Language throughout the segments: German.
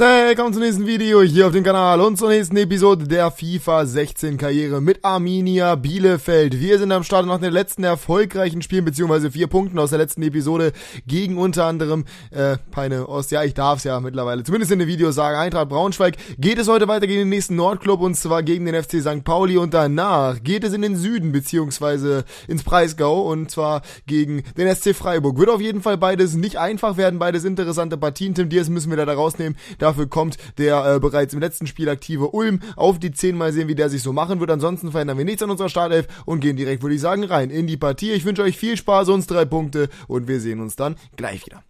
Hey, willkommen zum nächsten Video hier auf dem Kanal und zur nächsten Episode der FIFA 16 Karriere mit Arminia Bielefeld. Wir sind am Start nach den letzten erfolgreichen Spielen beziehungsweise vier Punkten aus der letzten Episode gegen unter anderem äh, Peine Ost. Ja, ich darf es ja mittlerweile, zumindest in den Videos sagen. Eintracht Braunschweig geht es heute weiter gegen den nächsten Nordclub und zwar gegen den FC St. Pauli und danach geht es in den Süden beziehungsweise ins Preisgau und zwar gegen den SC Freiburg. Wird auf jeden Fall beides nicht einfach werden, beides interessante Partien. Tim Diaz müssen wir da rausnehmen Dafür kommt der äh, bereits im letzten Spiel aktive Ulm auf die 10. Mal sehen, wie der sich so machen wird. Ansonsten verändern wir nichts an unserer Startelf und gehen direkt, würde ich sagen, rein in die Partie. Ich wünsche euch viel Spaß, uns drei Punkte und wir sehen uns dann gleich wieder.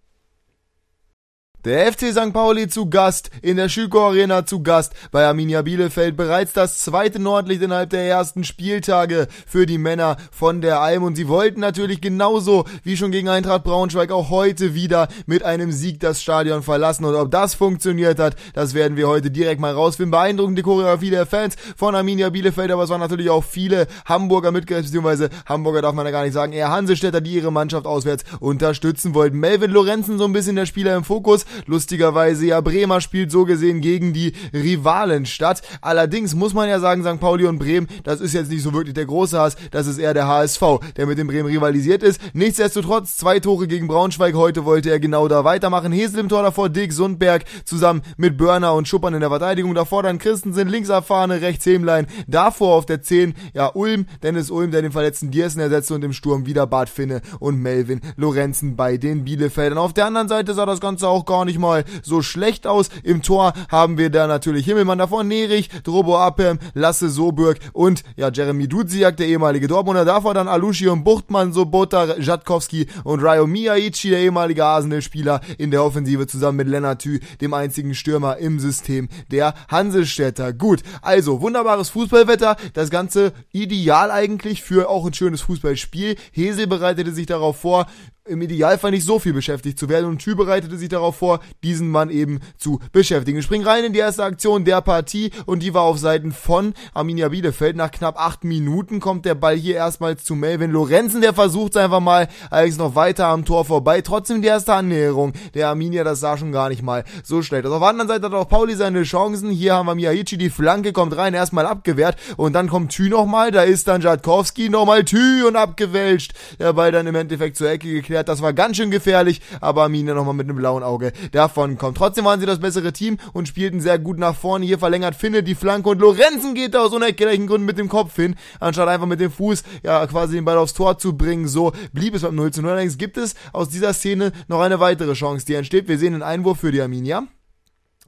Der FC St. Pauli zu Gast, in der Schüko Arena zu Gast, bei Arminia Bielefeld bereits das zweite Nordlicht innerhalb der ersten Spieltage für die Männer von der Alm und sie wollten natürlich genauso wie schon gegen Eintracht Braunschweig auch heute wieder mit einem Sieg das Stadion verlassen und ob das funktioniert hat, das werden wir heute direkt mal rausfinden. Beeindruckende Choreografie der Fans von Arminia Bielefeld, aber es waren natürlich auch viele Hamburger mitgereist, beziehungsweise Hamburger darf man ja gar nicht sagen, eher Hansestädter, die ihre Mannschaft auswärts unterstützen wollten. Melvin Lorenzen so ein bisschen der Spieler im Fokus, Lustigerweise ja, Bremer spielt so gesehen gegen die Rivalenstadt. Allerdings muss man ja sagen, St. Pauli und Bremen, das ist jetzt nicht so wirklich der große Hass, das ist eher der HSV, der mit dem Bremen rivalisiert ist. Nichtsdestotrotz, zwei Tore gegen Braunschweig, heute wollte er genau da weitermachen. Hesel im Tor davor, Dick Sundberg zusammen mit Börner und Schuppern in der Verteidigung. Davor dann Christensen, links Afane, rechts Hemlein, davor auf der 10, ja Ulm, Dennis Ulm, der den verletzten Diersen ersetzte und im Sturm wieder Bart Finne und Melvin Lorenzen bei den Bielefeldern. Auf der anderen Seite sah das Ganze auch gar gar nicht mal so schlecht aus. Im Tor haben wir da natürlich Himmelmann davor, Nerich, Drobo Appem, Lasse Soburg und ja, Jeremy Duziak, der ehemalige Dortmunder, davor dann Alushi und Buchtmann, Sobota, Jatkowski und Ryo Miyaichi, der ehemalige Arsenal-Spieler in der Offensive zusammen mit Lennart Thü, dem einzigen Stürmer im System der Hansestädter. Gut, also wunderbares Fußballwetter, das Ganze ideal eigentlich für auch ein schönes Fußballspiel. Hesel bereitete sich darauf vor, im Idealfall nicht so viel beschäftigt zu werden und Tü bereitete sich darauf vor, diesen Mann eben zu beschäftigen. Wir rein in die erste Aktion der Partie und die war auf Seiten von Arminia Bielefeld. Nach knapp acht Minuten kommt der Ball hier erstmals zu Melvin Lorenzen, der versucht einfach mal, allerdings noch weiter am Tor vorbei. Trotzdem die erste Annäherung der Arminia, das sah schon gar nicht mal so schlecht aus. Auf der anderen Seite hat auch Pauli seine Chancen. Hier haben wir Miyahichi, die Flanke kommt rein, erstmal abgewehrt und dann kommt Tü nochmal, da ist dann Jadkowski nochmal Tü und abgewälscht. Der Ball dann im Endeffekt zur Ecke geklärt Schwert. Das war ganz schön gefährlich, aber Arminia nochmal mit einem blauen Auge davon kommt. Trotzdem waren sie das bessere Team und spielten sehr gut nach vorne. Hier verlängert Finne die Flanke und Lorenzen geht da aus unerklärlichen Gründen mit dem Kopf hin, anstatt einfach mit dem Fuß ja quasi den Ball aufs Tor zu bringen. So blieb es beim 0 zu 0. Allerdings gibt es aus dieser Szene noch eine weitere Chance, die entsteht. Wir sehen einen Einwurf für die Arminia.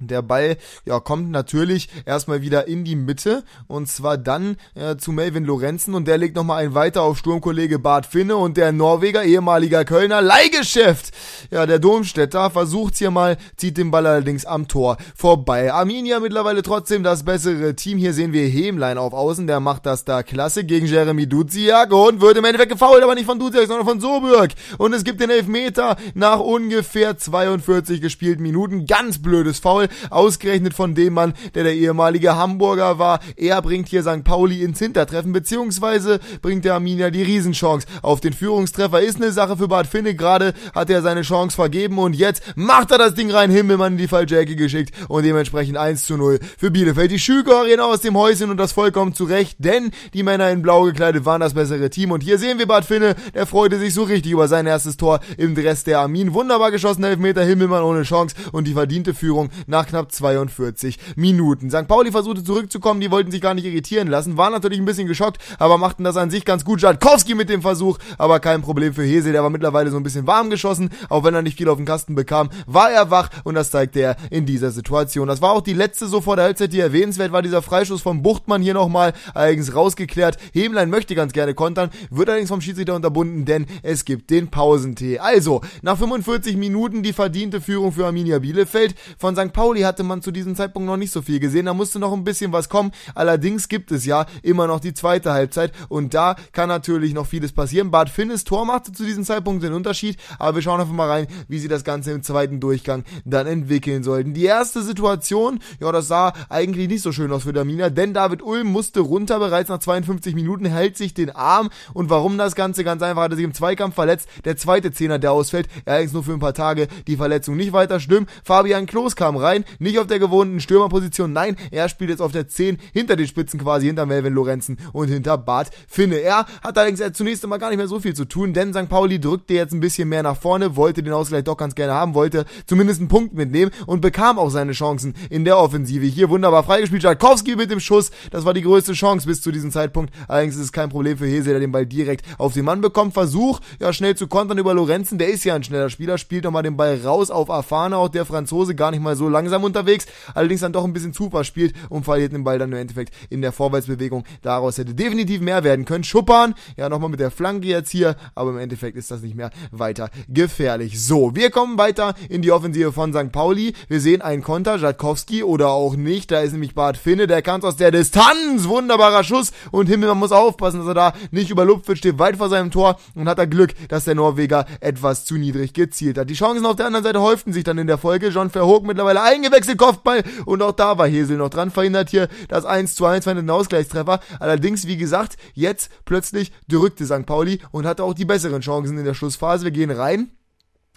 Der Ball ja, kommt natürlich erstmal wieder in die Mitte und zwar dann äh, zu Melvin Lorenzen und der legt nochmal einen weiter auf Sturmkollege Bart Finne und der Norweger, ehemaliger Kölner, Leihgeschäft. Ja, der Domstädter versucht's hier mal, zieht den Ball allerdings am Tor vorbei. Arminia mittlerweile trotzdem das bessere Team. Hier sehen wir Hemlein auf Außen, der macht das da klasse gegen Jeremy Duziak und wird im Endeffekt gefault, aber nicht von Duziak, sondern von Sobürg. Und es gibt den Elfmeter nach ungefähr 42 gespielten Minuten. Ganz blödes Foul ausgerechnet von dem Mann, der der ehemalige Hamburger war. Er bringt hier St. Pauli ins Hintertreffen, beziehungsweise bringt der Arminia die Riesenchance. Auf den Führungstreffer ist eine Sache für Bart Finne, gerade hat er seine Chance vergeben und jetzt macht er das Ding rein, Himmelmann in die falsche geschickt und dementsprechend 1 zu 0 für Bielefeld. Die Schüger aus dem Häuschen und das vollkommen zu denn die Männer in Blau gekleidet waren das bessere Team und hier sehen wir Bart Finne, der freute sich so richtig über sein erstes Tor im Dress der Armin. Wunderbar geschossen, Elfmeter, Himmelmann ohne Chance und die verdiente Führung nach nach knapp 42 Minuten. St. Pauli versuchte zurückzukommen, die wollten sich gar nicht irritieren lassen, waren natürlich ein bisschen geschockt, aber machten das an sich ganz gut. Jadkowski mit dem Versuch, aber kein Problem für Hesel, der war mittlerweile so ein bisschen warm geschossen, auch wenn er nicht viel auf den Kasten bekam, war er wach und das zeigte er in dieser Situation. Das war auch die letzte so vor der Halbzeit, die erwähnenswert war, dieser Freischuss von Buchtmann hier nochmal, eigens rausgeklärt. Hemlein möchte ganz gerne kontern, wird allerdings vom Schiedsrichter unterbunden, denn es gibt den Pausentee. Also, nach 45 Minuten die verdiente Führung für Arminia Bielefeld von St. Pauli Pauli hatte man zu diesem Zeitpunkt noch nicht so viel gesehen. Da musste noch ein bisschen was kommen. Allerdings gibt es ja immer noch die zweite Halbzeit und da kann natürlich noch vieles passieren. Bad Finnes Tor machte zu diesem Zeitpunkt den Unterschied, aber wir schauen einfach mal rein, wie sie das Ganze im zweiten Durchgang dann entwickeln sollten. Die erste Situation, ja, das sah eigentlich nicht so schön aus für Damina, denn David Ulm musste runter bereits nach 52 Minuten, hält sich den Arm und warum das Ganze? Ganz einfach hat er sich im Zweikampf verletzt. Der zweite Zehner, der ausfällt, er ist nur für ein paar Tage die Verletzung nicht weiter schlimm. Fabian Klos kam rein rein, nicht auf der gewohnten Stürmerposition, nein, er spielt jetzt auf der 10 hinter den Spitzen quasi, hinter Melvin Lorenzen und hinter Bart Finne. Er hat allerdings zunächst einmal gar nicht mehr so viel zu tun, denn St. Pauli drückte jetzt ein bisschen mehr nach vorne, wollte den Ausgleich doch ganz gerne haben, wollte zumindest einen Punkt mitnehmen und bekam auch seine Chancen in der Offensive. Hier wunderbar freigespielt, Jarkowski mit dem Schuss, das war die größte Chance bis zu diesem Zeitpunkt. Allerdings ist es kein Problem für Hese, der den Ball direkt auf den Mann bekommt. Versuch, ja schnell zu kontern über Lorenzen, der ist ja ein schneller Spieler, spielt nochmal den Ball raus auf Afana, auch der Franzose gar nicht mal so lange langsam unterwegs, allerdings dann doch ein bisschen zu verspielt und verliert den Ball dann im Endeffekt in der Vorwärtsbewegung. Daraus hätte definitiv mehr werden können. Schuppern, ja nochmal mit der Flanke jetzt hier, aber im Endeffekt ist das nicht mehr weiter gefährlich. So, wir kommen weiter in die Offensive von St. Pauli. Wir sehen einen Konter, Jatkowski oder auch nicht. Da ist nämlich Bart Finne, der kann aus der Distanz. Wunderbarer Schuss und Himmel, muss aufpassen, dass er da nicht überlupft wird, steht weit vor seinem Tor und hat da Glück, dass der Norweger etwas zu niedrig gezielt hat. Die Chancen auf der anderen Seite häuften sich dann in der Folge. John Verhoog mittlerweile eingewechselt, Kopfball. Und auch da war Hesel noch dran, verhindert hier das 1 zu 1, war ein Ausgleichstreffer. Allerdings, wie gesagt, jetzt plötzlich drückte St. Pauli und hatte auch die besseren Chancen in der Schlussphase. Wir gehen rein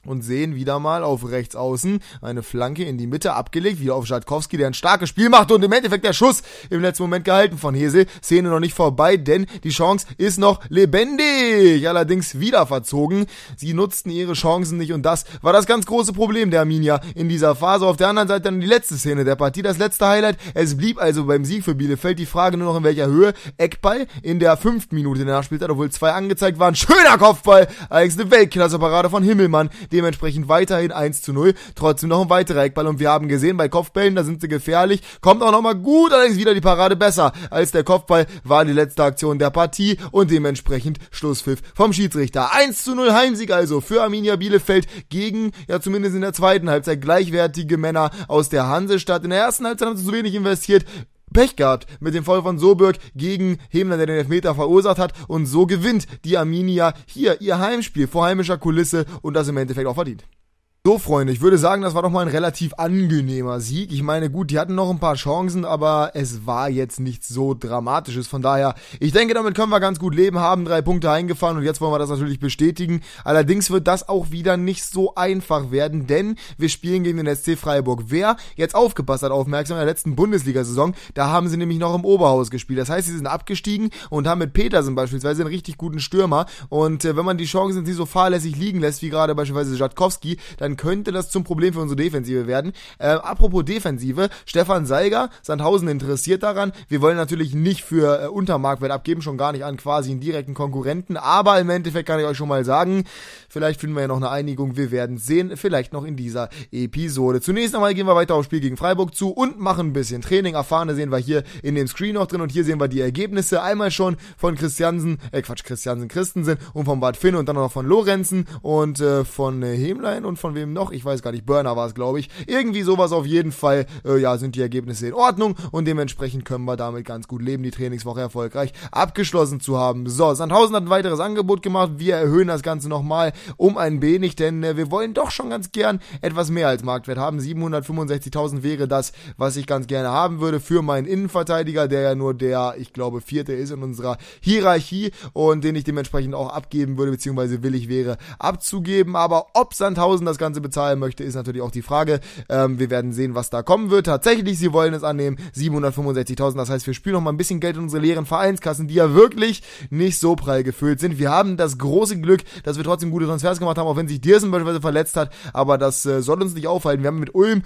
und sehen wieder mal auf rechts außen eine Flanke in die Mitte abgelegt, wieder auf Schadkowski, der ein starkes Spiel macht und im Endeffekt der Schuss im letzten Moment gehalten von Hesel. Szene noch nicht vorbei, denn die Chance ist noch lebendig, allerdings wieder verzogen. Sie nutzten ihre Chancen nicht und das war das ganz große Problem der Arminia in dieser Phase. Auf der anderen Seite dann die letzte Szene der Partie, das letzte Highlight. Es blieb also beim Sieg für Bielefeld die Frage nur noch in welcher Höhe. Eckball in der fünften Minute der Nachspielzeit, obwohl zwei angezeigt waren. Schöner Kopfball, allerdings eine Weltklasse-Parade von Himmelmann, Dementsprechend weiterhin 1 zu 0. Trotzdem noch ein weiterer Eckball. Und wir haben gesehen, bei Kopfbällen, da sind sie gefährlich. Kommt auch nochmal gut, allerdings wieder die Parade besser als der Kopfball. War die letzte Aktion der Partie und dementsprechend Schlusspfiff vom Schiedsrichter. 1 zu 0 Heimsieg also für Arminia Bielefeld gegen, ja zumindest in der zweiten Halbzeit, gleichwertige Männer aus der Hansestadt. In der ersten Halbzeit haben sie zu wenig investiert. Pech gehabt mit dem Fall von Soberg gegen Hemler, der den Elfmeter verursacht hat. Und so gewinnt die Arminia hier ihr Heimspiel vor heimischer Kulisse und das im Endeffekt auch verdient. So, Freunde, ich würde sagen, das war doch mal ein relativ angenehmer Sieg. Ich meine, gut, die hatten noch ein paar Chancen, aber es war jetzt nichts so Dramatisches. Von daher, ich denke, damit können wir ganz gut leben, haben drei Punkte eingefahren und jetzt wollen wir das natürlich bestätigen. Allerdings wird das auch wieder nicht so einfach werden, denn wir spielen gegen den SC Freiburg. Wer jetzt aufgepasst hat, aufmerksam in der letzten Bundesliga-Saison, da haben sie nämlich noch im Oberhaus gespielt. Das heißt, sie sind abgestiegen und haben mit Petersen beispielsweise einen richtig guten Stürmer. Und äh, wenn man die Chancen, die so fahrlässig liegen lässt, wie gerade beispielsweise Jatkowski, dann dann könnte das zum Problem für unsere Defensive werden. Äh, apropos Defensive, Stefan Seiger, Sandhausen interessiert daran. Wir wollen natürlich nicht für äh, Untermarktwert abgeben, schon gar nicht an quasi einen direkten Konkurrenten, aber im Endeffekt kann ich euch schon mal sagen, vielleicht finden wir ja noch eine Einigung, wir werden sehen, vielleicht noch in dieser Episode. Zunächst einmal gehen wir weiter aufs Spiel gegen Freiburg zu und machen ein bisschen Training. Erfahrene sehen wir hier in dem Screen noch drin und hier sehen wir die Ergebnisse. Einmal schon von Christiansen, äh Quatsch, Christiansen Christensen und von Bart Finn und dann noch von Lorenzen und äh, von äh, Hemlein und von wem wem noch, ich weiß gar nicht, Burner war es, glaube ich. Irgendwie sowas auf jeden Fall, äh, ja, sind die Ergebnisse in Ordnung und dementsprechend können wir damit ganz gut leben, die Trainingswoche erfolgreich abgeschlossen zu haben. So, Sandhausen hat ein weiteres Angebot gemacht, wir erhöhen das Ganze nochmal um ein wenig, denn äh, wir wollen doch schon ganz gern etwas mehr als Marktwert haben. 765.000 wäre das, was ich ganz gerne haben würde für meinen Innenverteidiger, der ja nur der, ich glaube, vierte ist in unserer Hierarchie und den ich dementsprechend auch abgeben würde, beziehungsweise willig wäre abzugeben. Aber ob Sandhausen das Ganze Fernsehen bezahlen möchte, ist natürlich auch die Frage. Ähm, wir werden sehen, was da kommen wird. Tatsächlich, sie wollen es annehmen. 765.000. Das heißt, wir spielen noch mal ein bisschen Geld in unsere leeren Vereinskassen, die ja wirklich nicht so prall gefüllt sind. Wir haben das große Glück, dass wir trotzdem gute Transfers gemacht haben, auch wenn sich Dirsen beispielsweise verletzt hat. Aber das äh, soll uns nicht aufhalten. Wir haben mit Ulm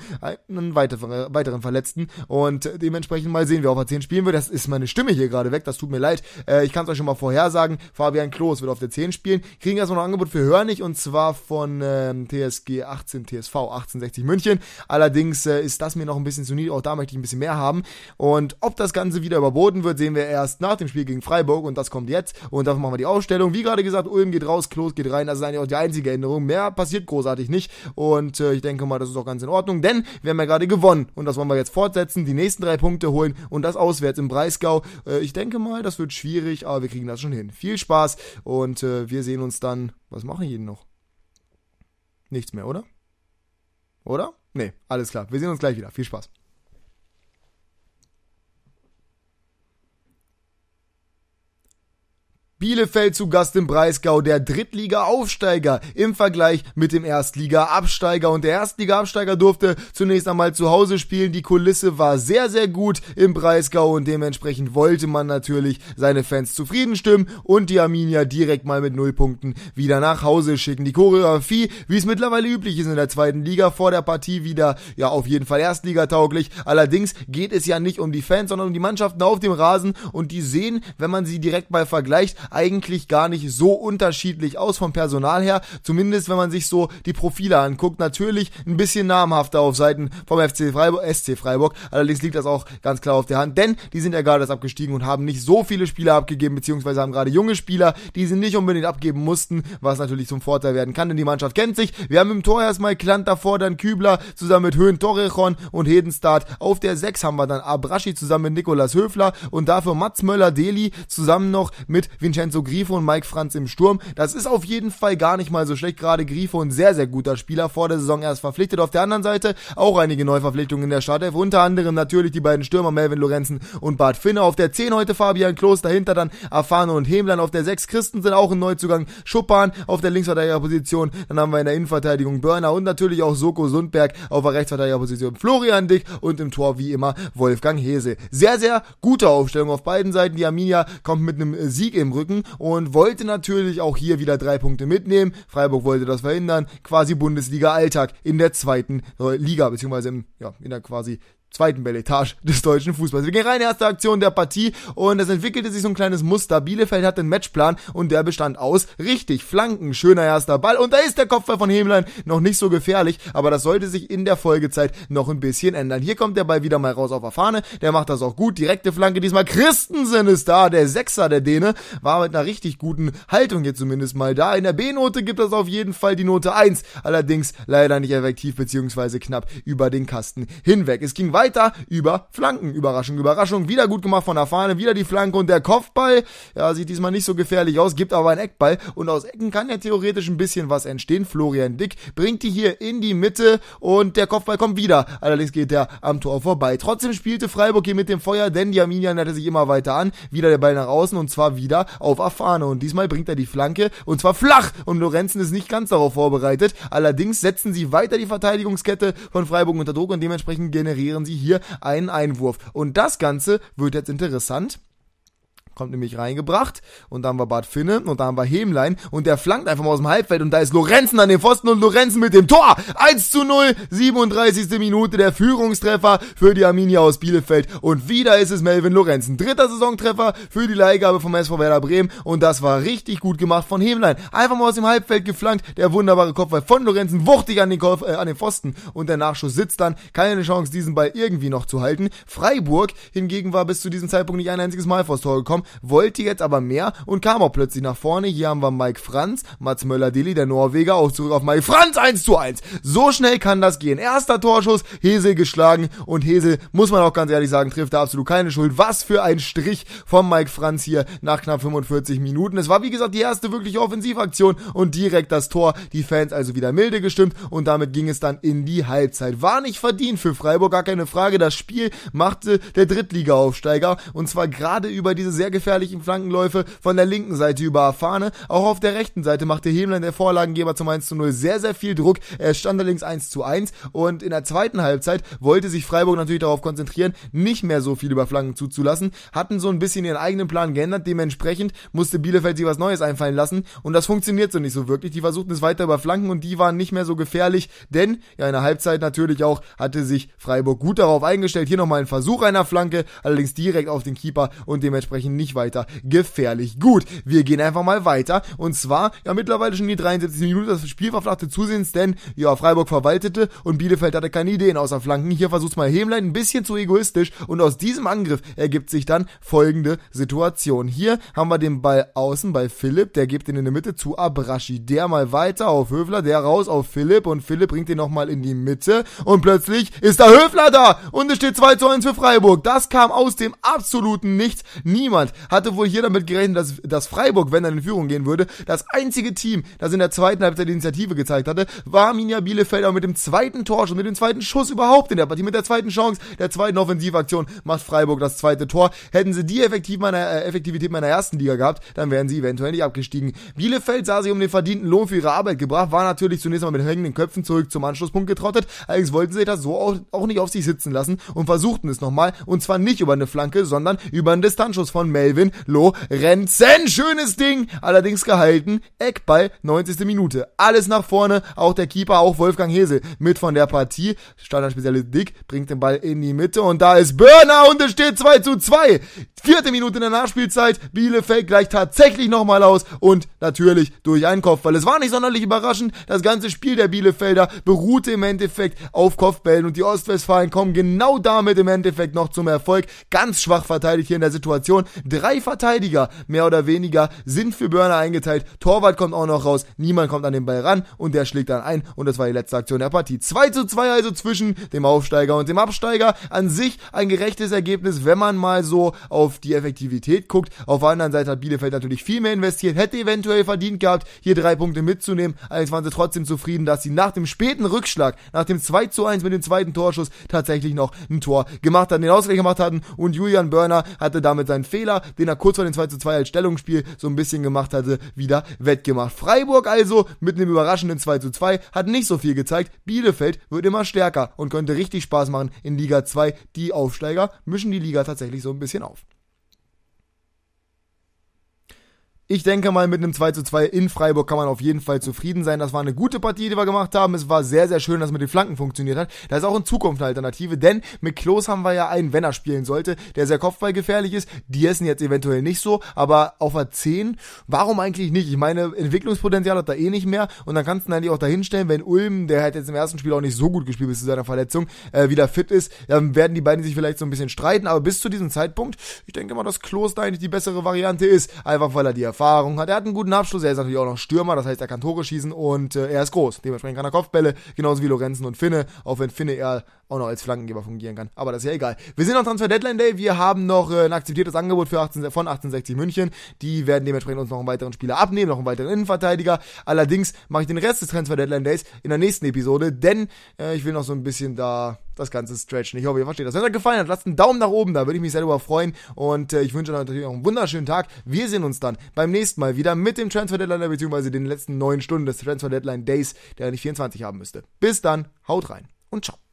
einen weiter, äh, weiteren Verletzten. Und dementsprechend mal sehen, wer auf der 10 spielen wird. Das ist meine Stimme hier gerade weg. Das tut mir leid. Äh, ich kann es euch schon mal vorhersagen. Fabian Klos wird auf der 10 spielen. Kriegen erstmal noch ein Angebot für Hörnig und zwar von ähm, TSG 18 TSV 1860 München. Allerdings äh, ist das mir noch ein bisschen zu niedrig, auch da möchte ich ein bisschen mehr haben. Und ob das Ganze wieder überboten wird, sehen wir erst nach dem Spiel gegen Freiburg und das kommt jetzt. Und dafür machen wir die Ausstellung. Wie gerade gesagt, Ulm geht raus, Klos geht rein. Das ist eigentlich auch die einzige Änderung. Mehr passiert großartig nicht. Und äh, ich denke mal, das ist auch ganz in Ordnung, denn wir haben ja gerade gewonnen. Und das wollen wir jetzt fortsetzen, die nächsten drei Punkte holen und das auswärts im Breisgau. Äh, ich denke mal, das wird schwierig, aber wir kriegen das schon hin. Viel Spaß und äh, wir sehen uns dann. Was mache ich Ihnen noch? nichts mehr, oder? Oder? Nee, alles klar. Wir sehen uns gleich wieder. Viel Spaß. Bielefeld zu Gast im Breisgau, der Drittliga-Aufsteiger im Vergleich mit dem Erstliga-Absteiger. Und der Erstliga-Absteiger durfte zunächst einmal zu Hause spielen. Die Kulisse war sehr, sehr gut im Breisgau und dementsprechend wollte man natürlich seine Fans zufrieden stimmen und die Arminia direkt mal mit Nullpunkten wieder nach Hause schicken. Die Choreografie, wie es mittlerweile üblich ist in der zweiten Liga, vor der Partie wieder, ja, auf jeden Fall Erstliga-tauglich. Allerdings geht es ja nicht um die Fans, sondern um die Mannschaften auf dem Rasen und die sehen, wenn man sie direkt mal vergleicht, eigentlich gar nicht so unterschiedlich aus vom Personal her. Zumindest wenn man sich so die Profile anguckt. Natürlich ein bisschen namhafter auf Seiten vom FC Freiburg, SC Freiburg. Allerdings liegt das auch ganz klar auf der Hand, denn die sind ja gerade erst abgestiegen und haben nicht so viele Spieler abgegeben, beziehungsweise haben gerade junge Spieler, die sie nicht unbedingt abgeben mussten, was natürlich zum Vorteil werden kann, denn die Mannschaft kennt sich. Wir haben im Tor erstmal Klant davor, dann Kübler zusammen mit Höhen Torrechon und Hedenstad. Auf der 6 haben wir dann Abraschi zusammen mit Nikolas Höfler und dafür Mats Möller-Deli zusammen noch mit Vincenzo Vincenzo Grifo und Mike Franz im Sturm. Das ist auf jeden Fall gar nicht mal so schlecht. Gerade Grifo ein sehr, sehr guter Spieler. Vor der Saison erst verpflichtet. Auf der anderen Seite auch einige Neuverpflichtungen in der Startelf. Unter anderem natürlich die beiden Stürmer Melvin Lorenzen und Bart Finne. Auf der 10 heute Fabian Klos. Dahinter dann Afano und Hemlein. Auf der 6 Christen sind auch ein Neuzugang. Schuppan auf der Linksverteidigerposition. Dann haben wir in der Innenverteidigung Börner und natürlich auch Soko Sundberg auf der Rechtsverteidigerposition Florian Dick und im Tor wie immer Wolfgang Hese. Sehr, sehr gute Aufstellung auf beiden Seiten. Die Arminia kommt mit einem Sieg im Rücken drücken und wollte natürlich auch hier wieder drei Punkte mitnehmen. Freiburg wollte das verhindern. Quasi Bundesliga-Alltag in der zweiten äh, Liga, beziehungsweise im, ja, in der quasi zweiten Belletage des deutschen Fußballs. Wir gehen rein, erste Aktion der Partie und es entwickelte sich so ein kleines Muster. Bielefeld hat den Matchplan und der bestand aus richtig Flanken, schöner erster Ball und da ist der Kopfball von Hemlein noch nicht so gefährlich, aber das sollte sich in der Folgezeit noch ein bisschen ändern. Hier kommt der Ball wieder mal raus auf der Fahne, der macht das auch gut, direkte Flanke diesmal. Christensen ist da, der Sechser der Däne, war mit einer richtig guten Haltung jetzt zumindest mal da. In der B-Note gibt es auf jeden Fall die Note 1, allerdings leider nicht effektiv beziehungsweise knapp über den Kasten hinweg. Es ging weiter über Flanken. Überraschung, Überraschung. Wieder gut gemacht von der Fahne, wieder die Flanke und der Kopfball. Ja, sieht diesmal nicht so gefährlich aus, gibt aber einen Eckball. Und aus Ecken kann ja theoretisch ein bisschen was entstehen. Florian Dick bringt die hier in die Mitte und der Kopfball kommt wieder. Allerdings geht der am Tor vorbei. Trotzdem spielte Freiburg hier mit dem Feuer, denn Jaminian hatte sich immer weiter an. Wieder der Ball nach außen und zwar wieder auf Afane. Und diesmal bringt er die Flanke und zwar flach. Und Lorenzen ist nicht ganz darauf vorbereitet. Allerdings setzen sie weiter die Verteidigungskette von Freiburg unter Druck und dementsprechend generieren sie hier einen Einwurf. Und das Ganze wird jetzt interessant kommt nämlich reingebracht und dann war Bart Finne und dann war Hemlein und der flankt einfach mal aus dem Halbfeld und da ist Lorenzen an den Pfosten und Lorenzen mit dem Tor. 1 zu 0, 37. Minute der Führungstreffer für die Arminia aus Bielefeld und wieder ist es Melvin Lorenzen. Dritter Saisontreffer für die Leihgabe vom SV Werder Bremen und das war richtig gut gemacht von Hemlein. Einfach mal aus dem Halbfeld geflankt, der wunderbare Kopfball von Lorenzen, wuchtig an den, Kopf, äh, an den Pfosten und der Nachschuss sitzt dann. Keine Chance, diesen Ball irgendwie noch zu halten. Freiburg hingegen war bis zu diesem Zeitpunkt nicht ein einziges Mal vors Tor gekommen wollte jetzt aber mehr und kam auch plötzlich nach vorne. Hier haben wir Mike Franz, Mats Möller-Dilly, der Norweger, auch zurück auf Mike Franz 1 zu 1. So schnell kann das gehen. Erster Torschuss, Hesel geschlagen und Hesel, muss man auch ganz ehrlich sagen, trifft da absolut keine Schuld. Was für ein Strich von Mike Franz hier nach knapp 45 Minuten. Es war wie gesagt die erste wirklich Offensivaktion und direkt das Tor. Die Fans also wieder milde gestimmt und damit ging es dann in die Halbzeit. War nicht verdient für Freiburg, gar keine Frage. Das Spiel machte der Drittliga-Aufsteiger und zwar gerade über diese sehr gefährlichen Flankenläufe von der linken Seite über Afane. Auch auf der rechten Seite machte Hemlein, der Vorlagengeber zum 1 zu 0, sehr, sehr viel Druck. Er stand allerdings 1 zu 1 und in der zweiten Halbzeit wollte sich Freiburg natürlich darauf konzentrieren, nicht mehr so viel über Flanken zuzulassen, hatten so ein bisschen ihren eigenen Plan geändert, dementsprechend musste Bielefeld sich was Neues einfallen lassen und das funktioniert so nicht so wirklich. Die versuchten es weiter über Flanken und die waren nicht mehr so gefährlich, denn ja in der Halbzeit natürlich auch hatte sich Freiburg gut darauf eingestellt. Hier nochmal ein Versuch einer Flanke, allerdings direkt auf den Keeper und dementsprechend nicht weiter. Gefährlich. Gut, wir gehen einfach mal weiter. Und zwar, ja, mittlerweile schon die 73 Minuten. Das Spiel verflachte zusehends, denn, ja, Freiburg verwaltete und Bielefeld hatte keine Ideen außer Flanken. Hier versucht's mal Hemlein ein bisschen zu egoistisch. Und aus diesem Angriff ergibt sich dann folgende Situation. Hier haben wir den Ball außen bei Philipp. Der gibt ihn in die Mitte zu Abrashi. Der mal weiter auf Höfler, der raus auf Philipp. Und Philipp bringt ihn nochmal in die Mitte. Und plötzlich ist der Höfler da. Und es steht 2 zu 1 für Freiburg. Das kam aus dem absoluten Nichts. Niemand Deutschland hatte wohl hier damit gerechnet, dass, dass Freiburg, wenn er in Führung gehen würde, das einzige Team, das in der zweiten Halbzeit die Initiative gezeigt hatte, war Arminia Bielefeld, mit dem zweiten Tor mit dem zweiten Schuss überhaupt in der Partie, mit der zweiten Chance, der zweiten Offensivaktion macht Freiburg das zweite Tor. Hätten sie die Effektiv meiner, äh, Effektivität meiner ersten Liga gehabt, dann wären sie eventuell nicht abgestiegen. Bielefeld sah sich um den verdienten Lohn für ihre Arbeit gebracht, war natürlich zunächst mal mit hängenden Köpfen zurück zum Anschlusspunkt getrottet, allerdings wollten sie das so auch, auch nicht auf sich sitzen lassen und versuchten es nochmal, und zwar nicht über eine Flanke, sondern über einen Distanzschuss von Melvin Lorenzen. Schönes Ding, allerdings gehalten. Eckball, 90. Minute. Alles nach vorne, auch der Keeper, auch Wolfgang Hesel mit von der Partie. Standardspezialist Dick bringt den Ball in die Mitte und da ist Burner und es steht 2 zu 2. Vierte Minute in der Nachspielzeit. Bielefeld gleicht tatsächlich nochmal aus und natürlich durch einen Kopfball. Es war nicht sonderlich überraschend. Das ganze Spiel der Bielefelder beruhte im Endeffekt auf Kopfbällen und die Ostwestfalen kommen genau damit im Endeffekt noch zum Erfolg. Ganz schwach verteidigt hier in der Situation. Drei Verteidiger, mehr oder weniger, sind für Börner eingeteilt. Torwart kommt auch noch raus. Niemand kommt an den Ball ran und der schlägt dann ein und das war die letzte Aktion der Partie. 2 zu 2 also zwischen dem Aufsteiger und dem Absteiger. An sich ein gerechtes Ergebnis, wenn man mal so auf die Effektivität guckt. Auf der anderen Seite hat Bielefeld natürlich viel mehr investiert, hätte eventuell verdient gehabt, hier drei Punkte mitzunehmen. Allerdings waren sie trotzdem zufrieden, dass sie nach dem späten Rückschlag, nach dem 2 zu 1 mit dem zweiten Torschuss tatsächlich noch ein Tor gemacht hatten, den Ausgleich gemacht hatten und Julian Börner hatte damit seinen Fehler, den er kurz vor dem 2 zu 2 als Stellungsspiel so ein bisschen gemacht hatte, wieder wettgemacht. Freiburg also mit einem überraschenden 2 zu 2 hat nicht so viel gezeigt. Bielefeld wird immer stärker und könnte richtig Spaß machen in Liga 2. Die Aufsteiger mischen die Liga tatsächlich so ein bisschen auf. Ich denke mal, mit einem 2 zu 2 in Freiburg kann man auf jeden Fall zufrieden sein. Das war eine gute Partie, die wir gemacht haben. Es war sehr, sehr schön, dass mit den Flanken funktioniert hat. Da ist auch in Zukunft eine Alternative, denn mit Klos haben wir ja einen, wenn er spielen sollte, der sehr kopfballgefährlich ist. Die essen jetzt eventuell nicht so, aber auf der 10, warum eigentlich nicht? Ich meine, Entwicklungspotenzial hat er eh nicht mehr und dann kannst du ihn eigentlich auch dahinstellen, wenn Ulm, der hat jetzt im ersten Spiel auch nicht so gut gespielt bis zu seiner Verletzung, äh, wieder fit ist, dann werden die beiden sich vielleicht so ein bisschen streiten, aber bis zu diesem Zeitpunkt, ich denke mal, dass Klos da eigentlich die bessere Variante ist, einfach weil er die Erfahrung Erfahrung hat. Er hat einen guten Abschluss, er ist natürlich auch noch Stürmer, das heißt, er kann Tore schießen und äh, er ist groß. Dementsprechend kann er Kopfbälle, genauso wie Lorenzen und Finne, auch wenn Finne eher auch noch als Flankengeber fungieren kann. Aber das ist ja egal. Wir sind noch Transfer Deadline Day, wir haben noch äh, ein akzeptiertes Angebot für 18, von 1860 München. Die werden dementsprechend uns noch einen weiteren Spieler abnehmen, noch einen weiteren Innenverteidiger. Allerdings mache ich den Rest des Transfer Deadline Days in der nächsten Episode, denn äh, ich will noch so ein bisschen da das Ganze stretchen. Ich hoffe, ihr versteht das. Wenn euch gefallen hat, lasst einen Daumen nach oben da, würde ich mich sehr darüber freuen. Und äh, ich wünsche euch natürlich auch einen wunderschönen Tag. Wir sehen uns dann beim nächsten Mal wieder mit dem Transfer Deadline, beziehungsweise den letzten neun Stunden des Transfer Deadline Days, der eigentlich 24 haben müsste. Bis dann, haut rein und ciao.